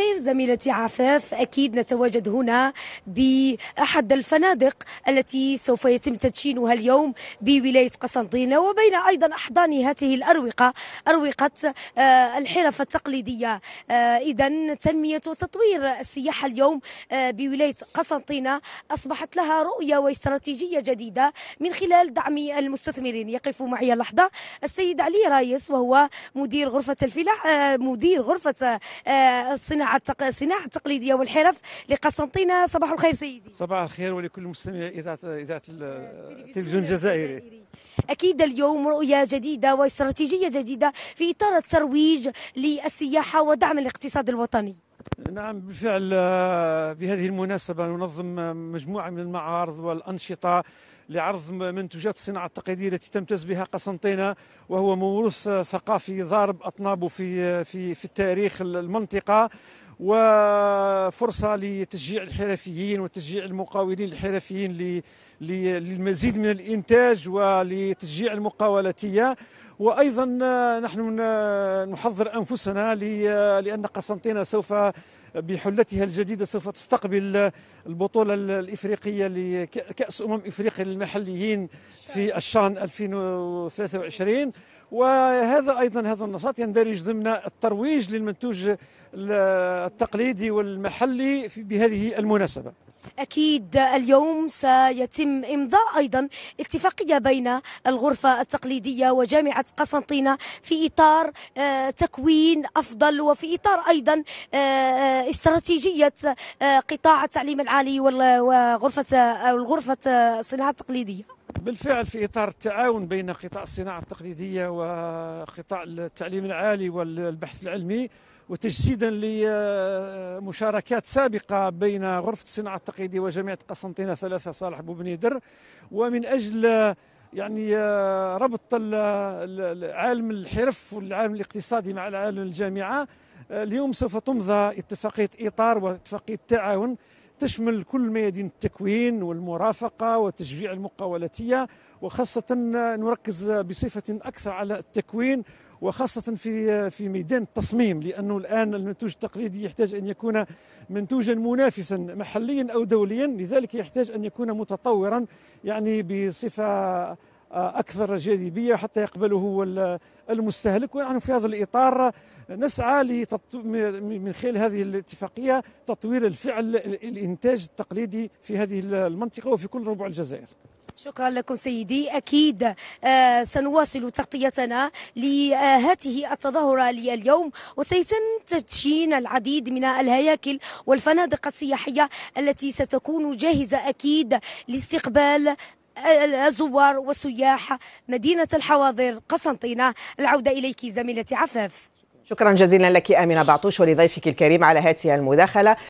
الخير زميلتي عفاف أكيد نتواجد هنا بأحد الفنادق التي سوف يتم تدشينها اليوم بولاية قسنطينة وبين أيضا أحضان هذه الأروقة أروقة آه، الحرف التقليدية آه، إذا تنمية وتطوير السياحة اليوم آه، بولاية قسنطينة أصبحت لها رؤية واستراتيجية جديدة من خلال دعم المستثمرين يقف معي لحظة السيد علي رايس وهو مدير غرفة الفلاح مدير غرفة الصناعة صناعه الصناعه التقليديه والحرف لقسنطينه صباح الخير سيدي صباح الخير ولكل مستمعي اذاعه اذاعه التلفزيون الجزائري اكيد اليوم رؤيه جديده واستراتيجيه جديده في اطار الترويج للسياحه ودعم الاقتصاد الوطني نعم بالفعل آه، بهذه المناسبة ننظم مجموعة من المعارض والأنشطة لعرض منتوجات الصناعة التقليدية التي تمتاز بها قسنطينة وهو موروث ثقافي ضارب أطنابه في في في التاريخ المنطقة وفرصة لتشجيع الحرفيين وتشجيع المقاولين الحرفيين للمزيد من الإنتاج ولتشجيع المقاولاتية وأيضا آه، نحن آه، نحضر أنفسنا آه، لأن قسنطينة سوف بحلتها الجديدة سوف تستقبل البطولة الإفريقية لكأس أمم إفريقيا للمحليين في الشان 2023 وهذا ايضا هذا النشاط يندرج ضمن الترويج للمنتوج التقليدي والمحلي بهذه المناسبه أكيد اليوم سيتم إمضاء أيضا اتفاقية بين الغرفة التقليدية وجامعة قسنطينة في إطار آه، تكوين أفضل وفي إطار أيضا آه، آه، استراتيجية قطاع التعليم العالي والغرفة الغرفة الصناعة التقليدية بالفعل في إطار التعاون بين قطاع الصناعة التقليدية وقطاع التعليم العالي والبحث العلمي وتجسيدا لمشاركات سابقة بين غرفة الصناعة التقليدية وجامعة قسنطينة ثلاثة صالح بوبنيدر ومن أجل يعني ربط عالم الحرف والعالم الاقتصادي مع العالم الجامعة اليوم سوف تمضى اتفاقية إطار واتفاقية تعاون تشمل كل ميادين التكوين والمرافقة وتشجيع المقاولاتية وخاصة نركز بصفة أكثر على التكوين وخاصة في في ميدان التصميم لأنه الآن المنتوج التقليدي يحتاج أن يكون منتوجا منافسا محليا أو دوليا لذلك يحتاج أن يكون متطورا يعني بصفة آه، أكثر جاذبية حتى يقبله المستهلك ونحن في هذا الإطار نسعى من خلال هذه الاتفاقية تطوير الفعل الإنتاج التقليدي في هذه المنطقة وفي كل ربع الجزائر شكرا لكم سيدي أكيد آه سنواصل تغطيتنا لهذه التظاهرة اليوم وسيتم تدشين العديد من الهياكل والفنادق السياحية التي ستكون جاهزة أكيد لاستقبال الزوار والسياح مدينة الحواضر قسنطينة العودة إليك زميلتي عفاف شكرا جزيلا لك امنه بعطوش ولضيفك الكريم على هذه المداخله